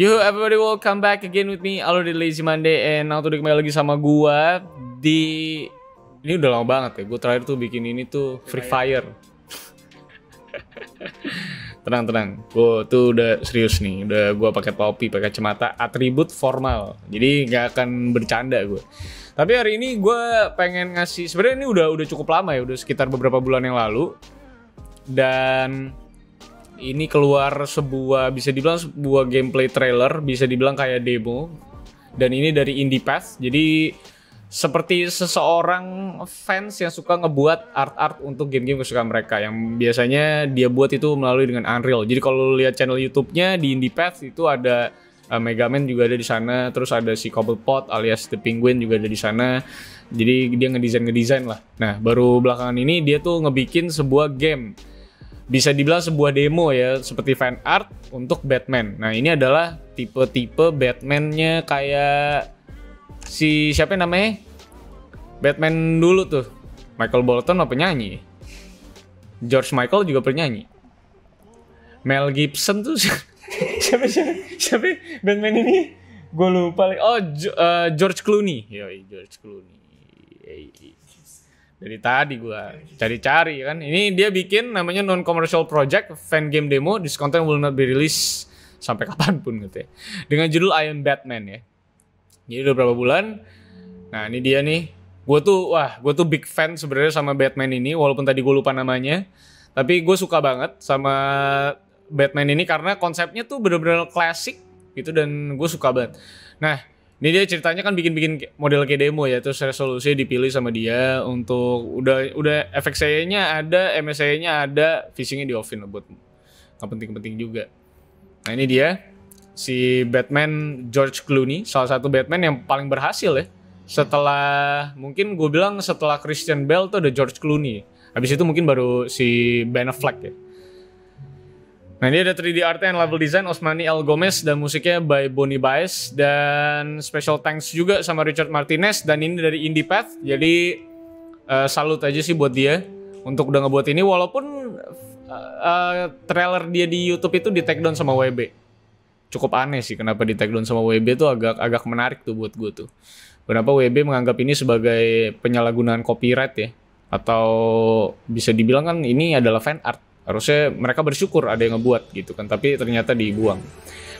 Yo everybody welcome back again with me alur di Lazy Monday and now tuh kembali lagi sama gue di ini udah lama banget ya gue terakhir tuh bikin ini tuh Free Fire. tenang tenang, gue tuh udah serius nih, udah gue pakai topi, pakai cemata atribut formal. Jadi gak akan bercanda gue Tapi hari ini gue pengen ngasih sebenarnya ini udah udah cukup lama ya, udah sekitar beberapa bulan yang lalu. Dan ini keluar sebuah bisa dibilang sebuah gameplay trailer, bisa dibilang kayak demo. Dan ini dari Indie Path. Jadi seperti seseorang fans yang suka ngebuat art-art untuk game-game kesukaan mereka yang biasanya dia buat itu melalui dengan Unreal. Jadi kalau lihat channel YouTube-nya di Indie Path itu ada uh, eh, Megaman juga ada di sana, terus ada si Cobblepot alias The Penguin juga ada di sana. Jadi dia ngedesain ngedesain lah. Nah, baru belakangan ini dia tuh ngebikin sebuah game bisa dibilang sebuah demo ya seperti fan art untuk Batman. Nah ini adalah tipe-tipe Batmannya kayak si siapa namanya Batman dulu tuh Michael Bolton apa penyanyi George Michael juga penyanyi Mel Gibson tuh siapa siapa siapa ya? Batman ini gue lupa oh eh, George Clooney Yoi, George Clooney dari tadi gua cari-cari kan ini dia bikin namanya non commercial project fan game demo this content will not be released sampai kapanpun gitu ya dengan judul Iron Batman ya jadi udah berapa bulan nah ini dia nih gue tuh wah gue tuh big fan sebenarnya sama Batman ini walaupun tadi gue lupa namanya tapi gue suka banget sama Batman ini karena konsepnya tuh bener-bener klasik gitu dan gue suka banget nah ini dia ceritanya kan bikin-bikin model kayak demo ya terus resolusinya dipilih sama dia untuk udah udah efek nya ada ms nya ada visingnya di offin buat nggak penting-penting juga nah ini dia si Batman George Clooney salah satu Batman yang paling berhasil ya setelah mungkin gue bilang setelah Christian Bale tuh ada George Clooney habis itu mungkin baru si Ben Affleck ya Nah ini ada 3D art and level design Osmani L. Gomez dan musiknya by Boni Baez dan special thanks juga sama Richard Martinez dan ini dari Indie Path jadi uh, salut aja sih buat dia untuk udah ngebuat ini walaupun uh, uh, trailer dia di YouTube itu di take down sama WB cukup aneh sih kenapa di take down sama WB itu agak agak menarik tuh buat gue tuh kenapa WB menganggap ini sebagai penyalahgunaan copyright ya atau bisa dibilang kan ini adalah fan art harusnya mereka bersyukur ada yang ngebuat gitu kan tapi ternyata dibuang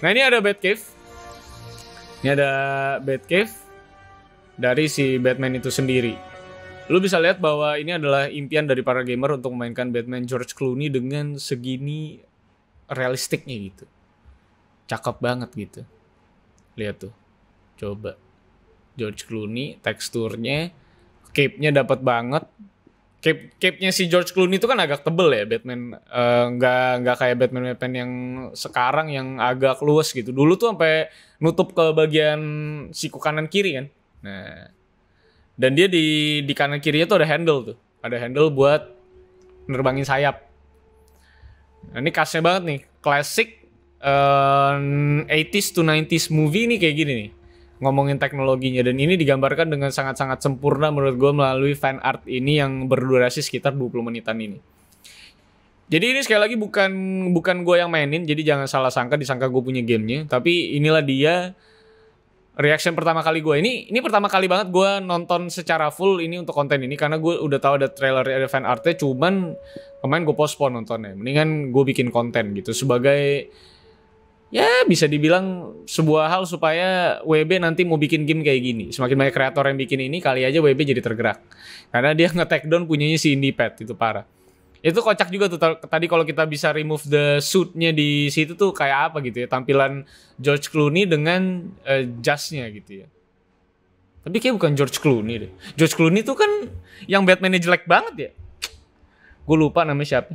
nah ini ada bad cave ini ada bad cave dari si Batman itu sendiri lu bisa lihat bahwa ini adalah impian dari para gamer untuk memainkan Batman George Clooney dengan segini realistiknya gitu cakep banget gitu lihat tuh coba George Clooney teksturnya cape-nya dapat banget cape cape-nya si George Clooney itu kan agak tebel ya Batman eh, nggak uh, nggak kayak Batman Batman yang sekarang yang agak luas gitu dulu tuh sampai nutup ke bagian siku kanan kiri kan nah dan dia di di kanan kirinya tuh ada handle tuh ada handle buat nerbangin sayap nah, ini khasnya banget nih klasik uh, 80s to 90s movie ini kayak gini nih ngomongin teknologinya dan ini digambarkan dengan sangat-sangat sempurna menurut gue melalui fan art ini yang berdurasi sekitar 20 menitan ini. Jadi ini sekali lagi bukan bukan gue yang mainin, jadi jangan salah sangka disangka gue punya gamenya. Tapi inilah dia reaction pertama kali gue. Ini ini pertama kali banget gue nonton secara full ini untuk konten ini karena gue udah tahu ada trailer ada fan artnya, cuman kemarin gue postpone nontonnya. Mendingan gue bikin konten gitu sebagai ya bisa dibilang sebuah hal supaya WB nanti mau bikin game kayak gini. Semakin banyak kreator yang bikin ini, kali aja WB jadi tergerak. Karena dia nge down punyanya si Indipet, itu parah. Itu kocak juga tuh tadi kalau kita bisa remove the suit-nya di situ tuh kayak apa gitu ya, tampilan George Clooney dengan uh, eh, jas gitu ya. Tapi kayak bukan George Clooney deh. George Clooney tuh kan yang Batman-nya jelek banget ya. Gue lupa namanya siapa.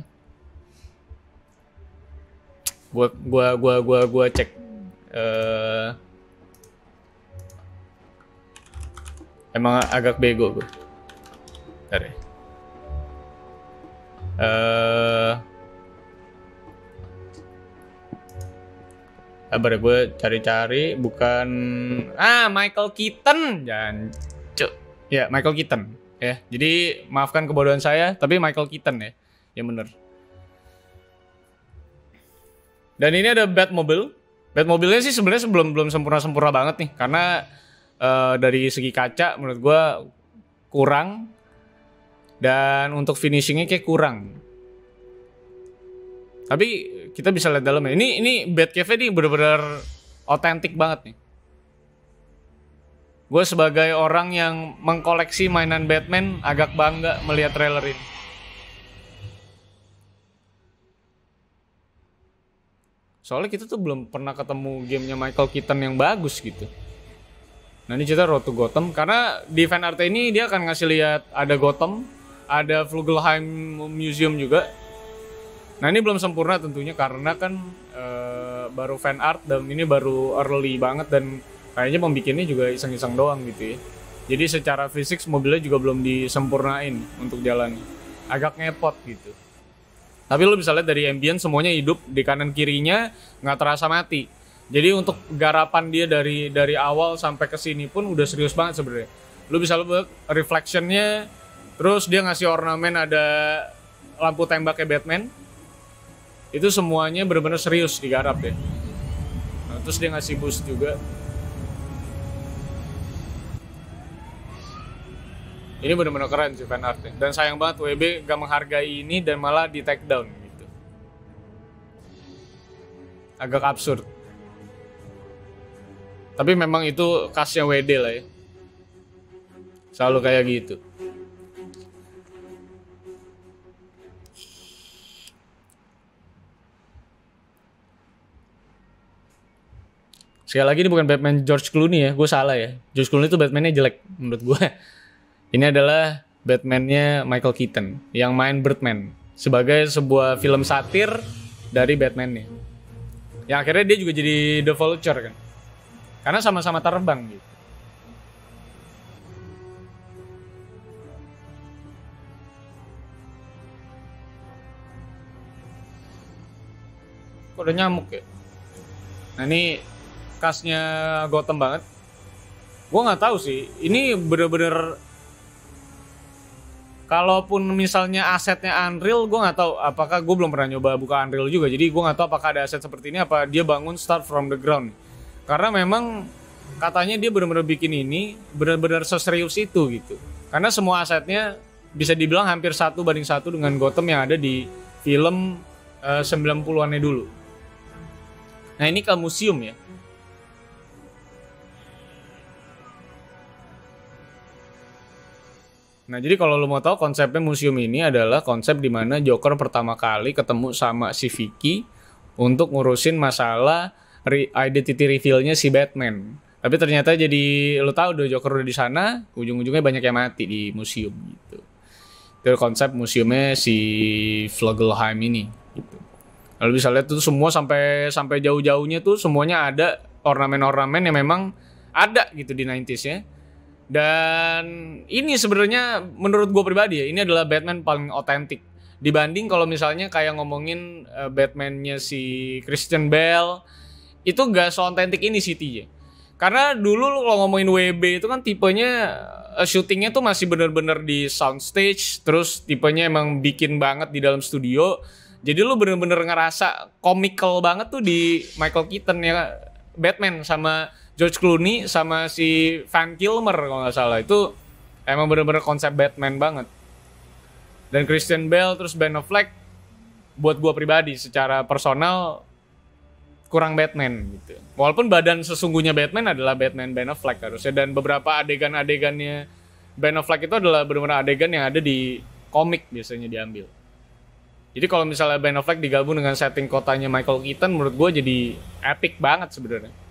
Gua gua gua gua gua cek uh, Emang agak bego gue. Bentar ya. Uh, Sabar ya, gue cari-cari bukan ah Michael Keaton dan cuk ya Michael Keaton ya jadi maafkan kebodohan saya tapi Michael Keaton ya ya bener dan ini ada Batmobile. Bad Mobilnya sih sebenarnya sebelum belum sempurna-sempurna banget nih karena uh, dari segi kaca menurut gue kurang dan untuk finishingnya kayak kurang. Tapi kita bisa lihat dalamnya. Ini ini cafe ini benar-benar otentik banget nih. Gue sebagai orang yang mengkoleksi mainan Batman agak bangga melihat trailer ini. Soalnya kita tuh belum pernah ketemu gamenya Michael Keaton yang bagus gitu. Nah ini cerita Road to Gotham karena di fan art ini dia akan ngasih lihat ada Gotham, ada Flugelheim Museum juga. Nah ini belum sempurna tentunya karena kan e, baru fan art dan ini baru early banget dan kayaknya pembikinnya juga iseng-iseng doang gitu ya. Jadi secara fisik mobilnya juga belum disempurnain untuk jalan. Agak ngepot gitu. Tapi lo bisa lihat dari ambient semuanya hidup di kanan kirinya nggak terasa mati. Jadi untuk garapan dia dari dari awal sampai ke sini pun udah serius banget sebenarnya. lo bisa lihat reflectionnya, terus dia ngasih ornamen ada lampu tembaknya Batman. Itu semuanya benar-benar serius digarap deh. Nah, terus dia ngasih boost juga. ini bener-bener keren sih fan artnya dan sayang banget WB gak menghargai ini dan malah di take down gitu agak absurd tapi memang itu khasnya WD lah ya selalu kayak gitu Sekali lagi ini bukan Batman George Clooney ya, gue salah ya. George Clooney itu Batmannya jelek menurut gue. Ini adalah Batman-nya Michael Keaton yang main Birdman sebagai sebuah film satir dari Batman-nya. Yang akhirnya dia juga jadi The Vulture kan. Karena sama-sama terbang gitu. Kok udah nyamuk ya? Nah ini khasnya Gotham banget. Gue nggak tahu sih. Ini bener-bener kalaupun misalnya asetnya Unreal gue nggak tahu apakah gue belum pernah nyoba buka Unreal juga jadi gue nggak tahu apakah ada aset seperti ini apa dia bangun start from the ground karena memang katanya dia benar-benar bikin ini benar-benar seserius itu gitu karena semua asetnya bisa dibilang hampir satu banding satu dengan Gotham yang ada di film eh, uh, 90-annya dulu nah ini ke museum ya Nah, jadi kalau lo mau tahu konsepnya museum ini adalah konsep di mana Joker pertama kali ketemu sama si Vicky untuk ngurusin masalah re identity revealnya si Batman. Tapi ternyata jadi lo tahu do Joker udah di sana, ujung-ujungnya banyak yang mati di museum gitu. Itu konsep museumnya si Flugelheim ini gitu. Lalu bisa lihat tuh semua sampai sampai jauh-jauhnya tuh semuanya ada ornamen-ornamen yang memang ada gitu di 90s ya dan ini sebenarnya menurut gue pribadi ya, ini adalah Batman paling otentik dibanding kalau misalnya kayak ngomongin uh, Batman-nya si Christian Bale itu gak seotentik ini City ya. Karena dulu lo kalau ngomongin WB itu kan tipenya uh, syutingnya tuh masih bener-bener di soundstage, terus tipenya emang bikin banget di dalam studio. Jadi lu bener-bener ngerasa komikal banget tuh di Michael Keaton ya Batman sama George Clooney sama si Van Kilmer kalau nggak salah itu emang bener-bener konsep Batman banget dan Christian Bale terus Ben Affleck buat gue pribadi secara personal kurang Batman gitu walaupun badan sesungguhnya Batman adalah Batman Ben Affleck harusnya dan beberapa adegan-adegannya Ben Affleck itu adalah benar-benar adegan yang ada di komik biasanya diambil jadi kalau misalnya Ben Affleck digabung dengan setting kotanya Michael Keaton menurut gue jadi epic banget sebenarnya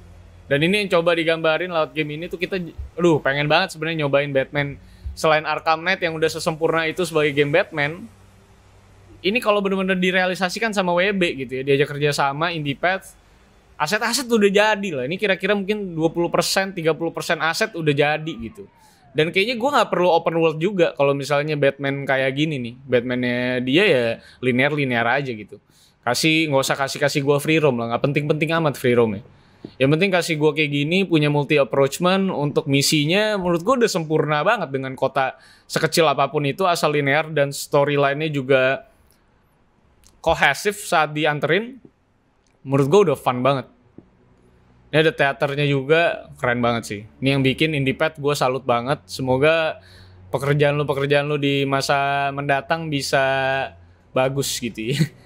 dan ini yang coba digambarin laut game ini tuh kita, aduh pengen banget sebenarnya nyobain Batman. Selain Arkham Knight yang udah sesempurna itu sebagai game Batman, ini kalau bener-bener direalisasikan sama WB gitu ya, diajak kerja sama Indiepath, aset-aset udah jadi lah. Ini kira-kira mungkin 20%, 30% aset udah jadi gitu. Dan kayaknya gue gak perlu open world juga kalau misalnya Batman kayak gini nih. Batmannya dia ya linear-linear aja gitu. Kasih nggak usah kasih kasih gue free roam lah, Gak penting-penting amat free roamnya yang penting kasih gue kayak gini punya multi approachment untuk misinya menurut gue udah sempurna banget dengan kota sekecil apapun itu asal linear dan storyline-nya juga kohesif saat dianterin menurut gue udah fun banget ini ada teaternya juga keren banget sih ini yang bikin Indipet gue salut banget semoga pekerjaan lu pekerjaan lu di masa mendatang bisa bagus gitu ya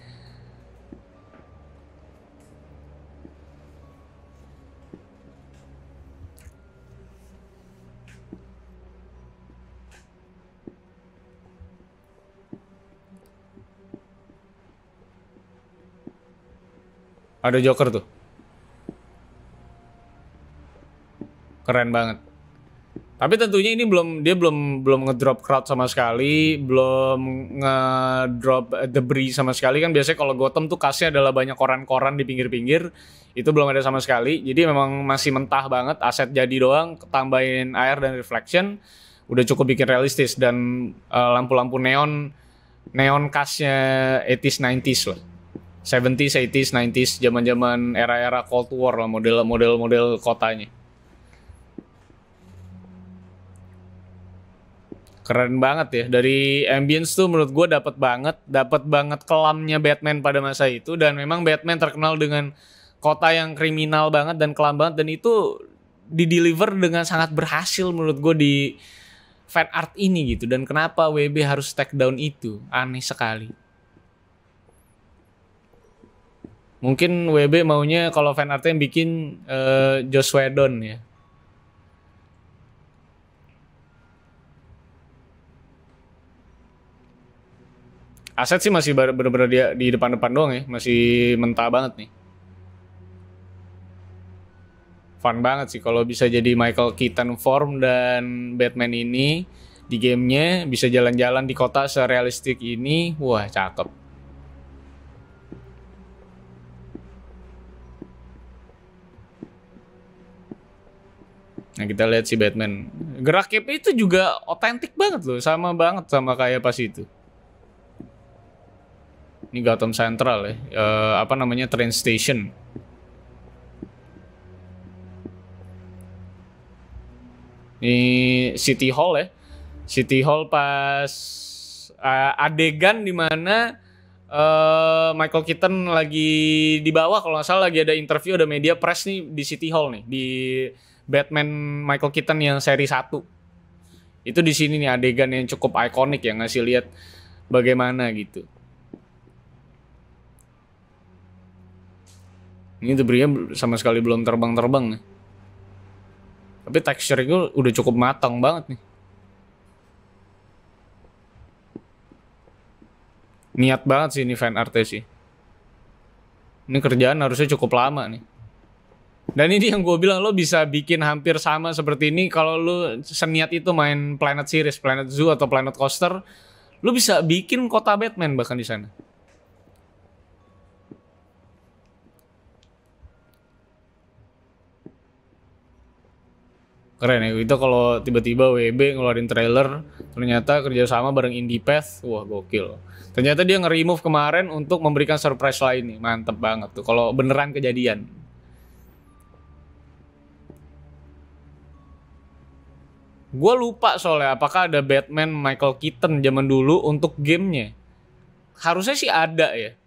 Ada Joker tuh. Keren banget. Tapi tentunya ini belum dia belum belum ngedrop crowd sama sekali, belum ngedrop debris sama sekali kan biasanya kalau Gotham tuh kasnya adalah banyak koran-koran di pinggir-pinggir. Itu belum ada sama sekali. Jadi memang masih mentah banget aset jadi doang, tambahin air dan reflection udah cukup bikin realistis dan eh, lampu-lampu uh, neon neon khasnya 80s 90s lah. 70s, 80s, 90s, zaman-zaman era-era Cold War lah model-model-model kotanya. Keren banget ya dari ambience tuh menurut gue dapat banget, dapat banget kelamnya Batman pada masa itu dan memang Batman terkenal dengan kota yang kriminal banget dan kelam banget dan itu di deliver dengan sangat berhasil menurut gue di fan art ini gitu dan kenapa WB harus take down itu aneh sekali. Mungkin WB maunya kalau fan artnya yang bikin uh, eh, Josh Whedon ya. Aset sih masih bener-bener dia di depan-depan doang ya, masih mentah banget nih. Fun banget sih kalau bisa jadi Michael Keaton form dan Batman ini di gamenya bisa jalan-jalan di kota serealistik ini, wah cakep. Nah kita lihat si Batman. Gerak cap itu juga otentik banget loh, sama banget sama kayak pas itu. Ini Gotham Central ya, e, apa namanya train station. Ini City Hall ya, City Hall pas uh, adegan dimana uh, eh, Michael Keaton lagi di bawah kalau nggak salah lagi ada interview ada media press nih di City Hall nih di Batman Michael Keaton yang seri 1. Itu di sini nih adegan yang cukup ikonik yang ngasih lihat bagaimana gitu. Ini debrinya sama sekali belum terbang-terbang nih. Tapi texture itu udah cukup matang banget nih. Niat banget sih ini fan artnya sih. Ini kerjaan harusnya cukup lama nih. Dan ini yang gue bilang lo bisa bikin hampir sama seperti ini kalau lo seniat itu main Planet Series, Planet Zoo atau Planet Coaster, lo bisa bikin kota Batman bahkan di sana. Keren ya, itu kalau tiba-tiba WB ngeluarin trailer, ternyata kerjasama bareng Indie Path. wah gokil. Ternyata dia nge-remove kemarin untuk memberikan surprise lain nih, mantep banget tuh. Kalau beneran kejadian, Gue lupa soalnya apakah ada Batman Michael Keaton zaman dulu untuk gamenya. Harusnya sih ada ya.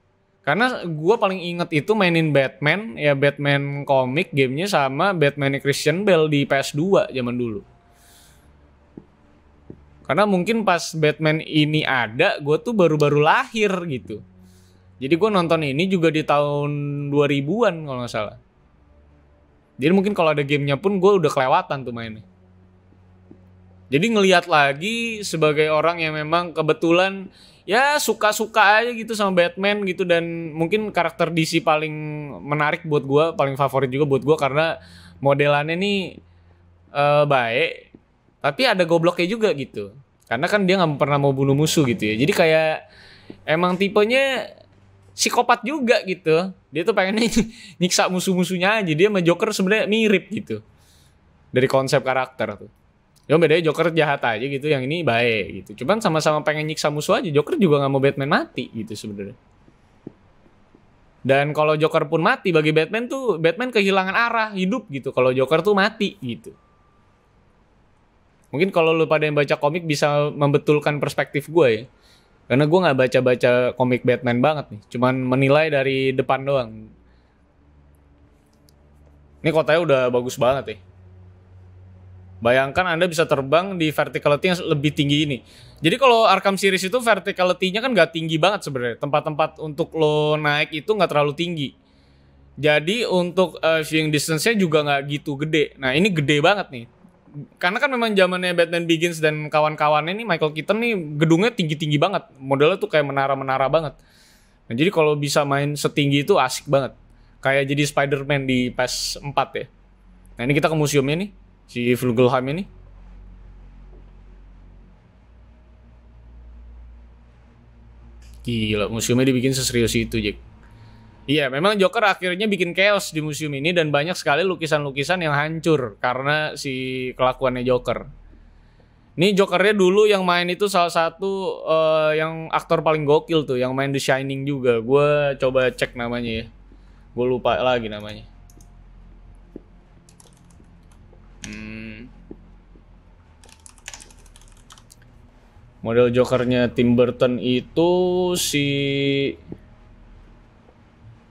Karena gue paling inget itu mainin Batman, ya Batman komik gamenya sama Batman Christian Bale di PS2 zaman dulu. Karena mungkin pas Batman ini ada, gue tuh baru-baru lahir gitu. Jadi gue nonton ini juga di tahun 2000-an kalau nggak salah. Jadi mungkin kalau ada gamenya pun gue udah kelewatan tuh mainnya. Jadi ngelihat lagi sebagai orang yang memang kebetulan ya suka-suka aja gitu sama Batman gitu dan mungkin karakter DC paling menarik buat gua paling favorit juga buat gua karena modelannya nih uh, baik, tapi ada gobloknya juga gitu. Karena kan dia nggak pernah mau bunuh musuh gitu ya. Jadi kayak emang tipenya psikopat juga gitu. Dia tuh pengen nyiksa musuh-musuhnya aja. Dia sama Joker sebenarnya mirip gitu. Dari konsep karakter tuh. Cuma bedanya Joker jahat aja gitu, yang ini baik gitu. Cuman sama-sama pengen nyiksa musuh aja. Joker juga nggak mau Batman mati gitu sebenarnya. Dan kalau Joker pun mati bagi Batman tuh Batman kehilangan arah hidup gitu. Kalau Joker tuh mati gitu. Mungkin kalau lu pada yang baca komik bisa membetulkan perspektif gue ya. Karena gue nggak baca-baca komik Batman banget nih. Cuman menilai dari depan doang. Ini kotanya udah bagus banget ya Bayangkan Anda bisa terbang di verticality yang lebih tinggi ini. Jadi kalau Arkham series itu verticality-nya kan nggak tinggi banget sebenarnya. Tempat-tempat untuk lo naik itu nggak terlalu tinggi. Jadi untuk uh, viewing distance-nya juga nggak gitu gede. Nah ini gede banget nih. Karena kan memang zamannya Batman Begins dan kawan-kawannya nih Michael Keaton nih gedungnya tinggi-tinggi banget. Modelnya tuh kayak menara-menara banget. Nah, jadi kalau bisa main setinggi itu asik banget. Kayak jadi Spider-Man di PS4 ya. Nah ini kita ke museumnya nih si Flugelheim ini Gila, museumnya dibikin seserius itu, Jack. Iya, memang Joker akhirnya bikin chaos di museum ini dan banyak sekali lukisan-lukisan yang hancur karena si kelakuannya Joker. Ini Jokernya dulu yang main itu salah satu uh, yang aktor paling gokil tuh, yang main The Shining juga. Gue coba cek namanya ya. Gue lupa lagi namanya. Hmm. Model jokernya Tim Burton itu si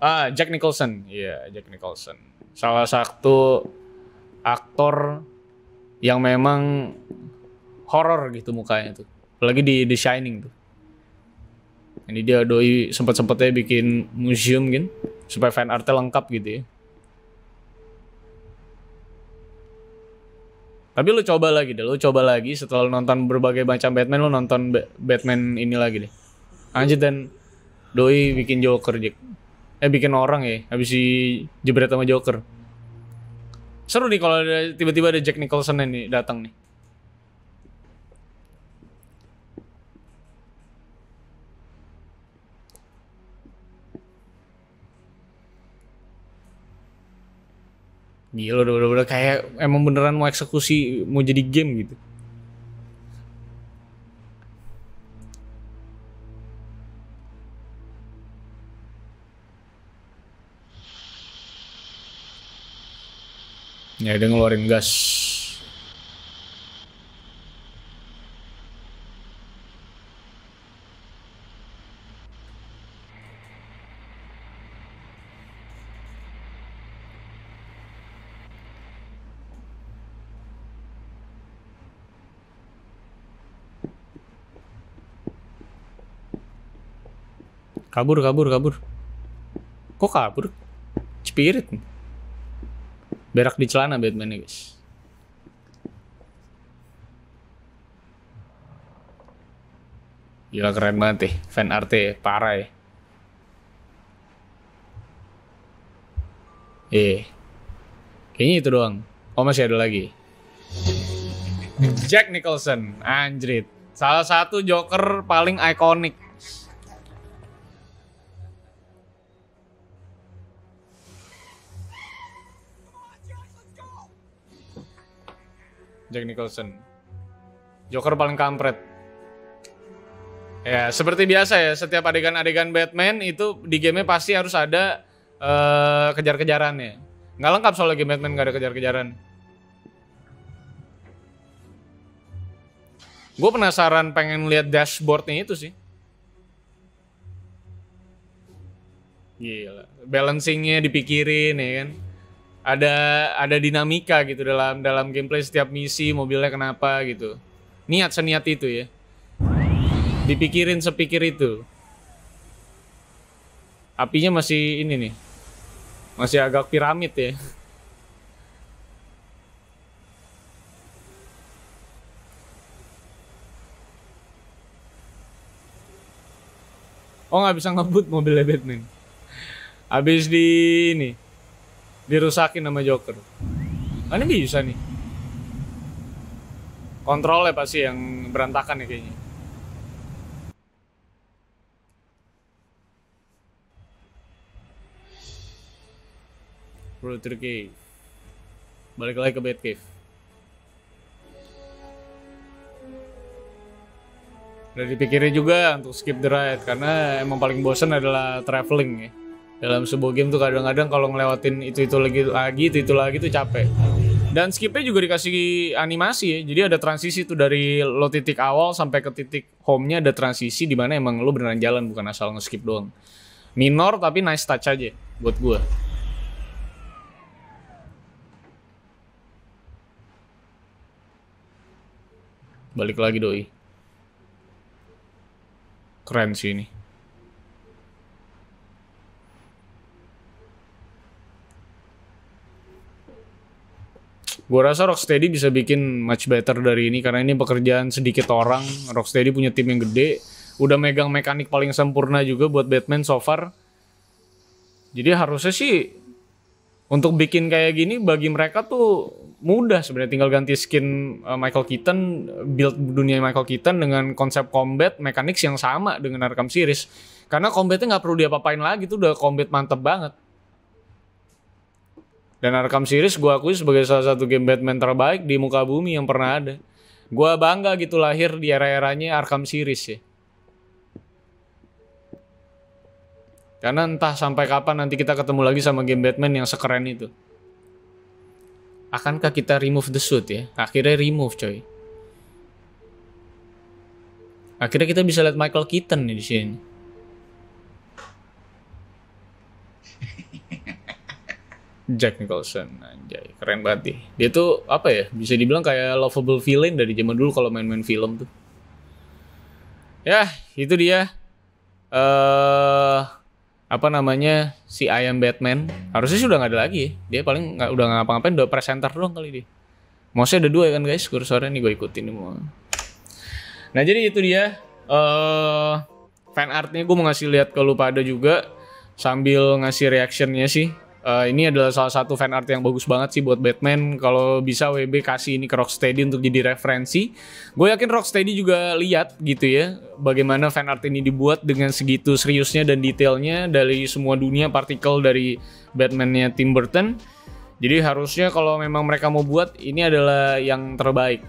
ah Jack Nicholson. Iya, yeah, Jack Nicholson. Salah satu aktor yang memang horror gitu mukanya tuh. Apalagi di The Shining tuh. Ini dia doi sempat-sempatnya bikin museum gitu supaya fan artnya lengkap gitu ya. Tapi lu coba lagi deh, lu coba lagi setelah lu nonton berbagai macam Batman, lu nonton ba Batman ini lagi deh. Anjir dan Doi bikin Joker, Jack. Eh bikin orang ya, habis si jebret sama Joker. Seru nih kalau tiba-tiba ada Jack Nicholson ini datang nih. Gila udah bener-bener kayak emang beneran mau eksekusi mau jadi game gitu. Ya udah ngeluarin gas kabur kabur kabur kok kabur spirit berak di celana Batman nih guys Gila keren banget sih, fan art parah ya. Eh, kayaknya itu doang. Oh masih ada lagi. Jack Nicholson, anjrit. Salah satu Joker paling ikonik Jack Nicholson. Joker paling kampret. Ya, seperti biasa ya, setiap adegan-adegan Batman itu di game pasti harus ada uh, kejar-kejarannya. Nggak lengkap soalnya game Batman nggak ada kejar-kejaran. Gue penasaran pengen lihat dashboardnya itu sih. Gila, balancingnya dipikirin ya kan ada ada dinamika gitu dalam dalam gameplay setiap misi mobilnya kenapa gitu niat seniat itu ya dipikirin sepikir itu apinya masih ini nih masih agak piramid ya Oh nggak bisa ngebut mobilnya Batman. Habis di ini dirusakin sama Joker Mana bisa nih kontrolnya pasti yang berantakan ya kayaknya Brother Cave balik lagi ke Batcave udah dipikirin juga untuk skip the ride karena emang paling bosen adalah traveling ya dalam sebuah game tuh kadang-kadang kalau ngelewatin itu itu lagi lagi itu itu lagi tuh capek dan skipnya juga dikasih animasi ya jadi ada transisi tuh dari lo titik awal sampai ke titik home-nya ada transisi di mana emang lo beneran jalan bukan asal nge-skip doang minor tapi nice touch aja buat gue balik lagi doi keren sih ini Gue rasa Rocksteady bisa bikin much better dari ini karena ini pekerjaan sedikit orang. Rocksteady punya tim yang gede, udah megang mekanik paling sempurna juga buat Batman so far. Jadi harusnya sih untuk bikin kayak gini bagi mereka tuh mudah sebenarnya tinggal ganti skin eh, Michael Keaton build dunia Michael Keaton dengan konsep combat mechanics yang sama dengan Arkham series karena combatnya nggak perlu diapa-apain lagi tuh udah combat mantep banget dan Arkham series gue akui sebagai salah satu game Batman terbaik di muka bumi yang pernah ada. Gue bangga gitu lahir di era-eranya Arkham series ya. Karena entah sampai kapan nanti kita ketemu lagi sama game Batman yang sekeren itu. Akankah kita remove the suit ya? Akhirnya remove coy. Akhirnya kita bisa lihat Michael Keaton nih di sini. Jack Nicholson anjay keren banget deh. dia tuh apa ya bisa dibilang kayak lovable villain dari zaman dulu kalau main-main film tuh ya itu dia eh uh, apa namanya si ayam Batman harusnya sudah nggak ada lagi ya. dia paling nggak udah ngapa-ngapain udah presenter doang kali dia saya ada dua ya kan guys kursornya nih gue ikutin nih mau nah jadi itu dia eh uh, fan artnya gue mau ngasih lihat ke lu pada juga sambil ngasih reactionnya sih uh, ini adalah salah satu fan art yang bagus banget sih buat Batman. Kalau bisa WB kasih ini ke Rocksteady untuk jadi referensi. Gue yakin Rocksteady juga lihat gitu ya bagaimana fan art ini dibuat dengan segitu seriusnya dan detailnya dari semua dunia partikel dari Batman-nya Tim Burton. Jadi harusnya kalau memang mereka mau buat ini adalah yang terbaik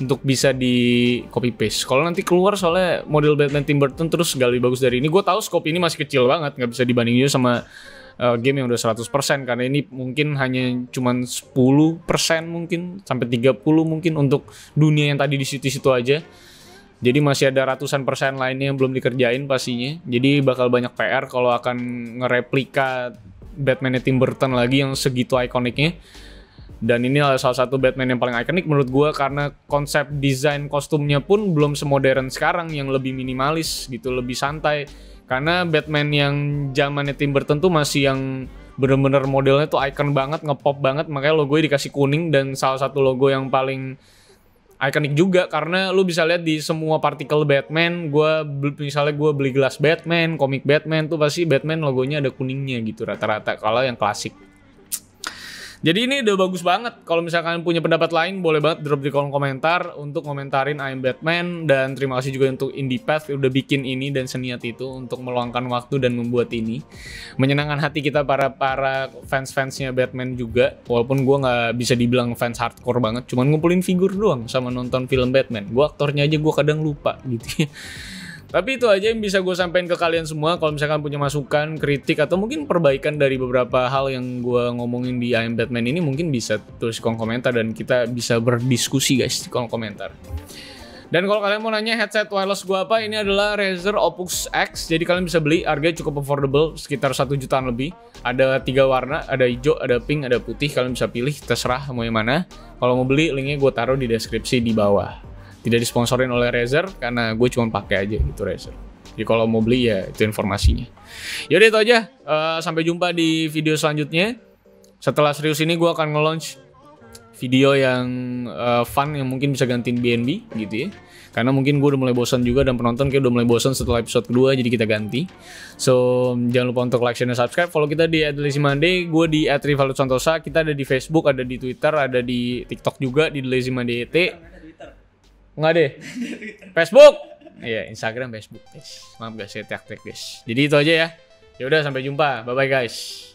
untuk bisa di copy paste. Kalau nanti keluar soalnya model Batman Tim Burton terus gak lebih bagus dari ini. Gue tahu scope ini masih kecil banget, nggak bisa dibandingin sama uh, game yang udah 100% karena ini mungkin hanya cuman 10% mungkin sampai 30 mungkin untuk dunia yang tadi di situ-situ aja. Jadi masih ada ratusan persen lainnya yang belum dikerjain pastinya. Jadi bakal banyak PR kalau akan ngereplika Batman Tim Burton lagi yang segitu ikoniknya. Dan ini adalah salah satu Batman yang paling ikonik menurut gue karena konsep desain kostumnya pun belum semodern sekarang yang lebih minimalis gitu, lebih santai. Karena Batman yang zamannya Tim Burton tuh masih yang bener-bener modelnya tuh icon banget, ngepop banget, makanya logo dikasih kuning dan salah satu logo yang paling ikonik juga karena lu bisa lihat di semua partikel Batman, gua misalnya gua beli gelas Batman, komik Batman tuh pasti Batman logonya ada kuningnya gitu rata-rata kalau yang klasik. Jadi ini udah bagus banget. Kalau misalkan punya pendapat lain, boleh banget drop di kolom komentar untuk komentarin I'm Batman. Dan terima kasih juga untuk IndiePath yang udah bikin ini dan seniat itu untuk meluangkan waktu dan membuat ini. Menyenangkan hati kita para para fans-fansnya Batman juga. Walaupun gue nggak bisa dibilang fans hardcore banget, cuman ngumpulin figur doang sama nonton film Batman. Gue aktornya aja gue kadang lupa gitu ya. Tapi itu aja yang bisa gue sampaikan ke kalian semua. Kalau misalkan punya masukan, kritik, atau mungkin perbaikan dari beberapa hal yang gue ngomongin di I Am Batman ini, mungkin bisa tulis kolom komentar dan kita bisa berdiskusi guys di kolom komentar. Dan kalau kalian mau nanya headset wireless gua apa, ini adalah Razer Opus X. Jadi kalian bisa beli, harganya cukup affordable, sekitar 1 jutaan lebih. Ada tiga warna, ada hijau, ada pink, ada putih. Kalian bisa pilih, terserah mau yang mana. Kalau mau beli, linknya gue taruh di deskripsi di bawah tidak disponsorin oleh Razer karena gue cuma pakai aja gitu Razer. Jadi kalau mau beli ya itu informasinya. Yaudah itu aja. Uh, sampai jumpa di video selanjutnya. Setelah serius ini gue akan nge-launch video yang uh, fun yang mungkin bisa gantiin BNB gitu ya. Karena mungkin gue udah mulai bosan juga dan penonton kayak udah mulai bosan setelah episode kedua jadi kita ganti. So jangan lupa untuk like, share, dan subscribe. Follow kita di Adelisi Mande, gue di @rivalut Santosa. Kita ada di Facebook, ada di Twitter, ada di TikTok juga di Adelisi Mande Enggak deh. Facebook. Iya, Instagram, Facebook, guys. Maaf gak saya tek-tek, guys. Jadi itu aja ya. Ya udah sampai jumpa. Bye bye guys.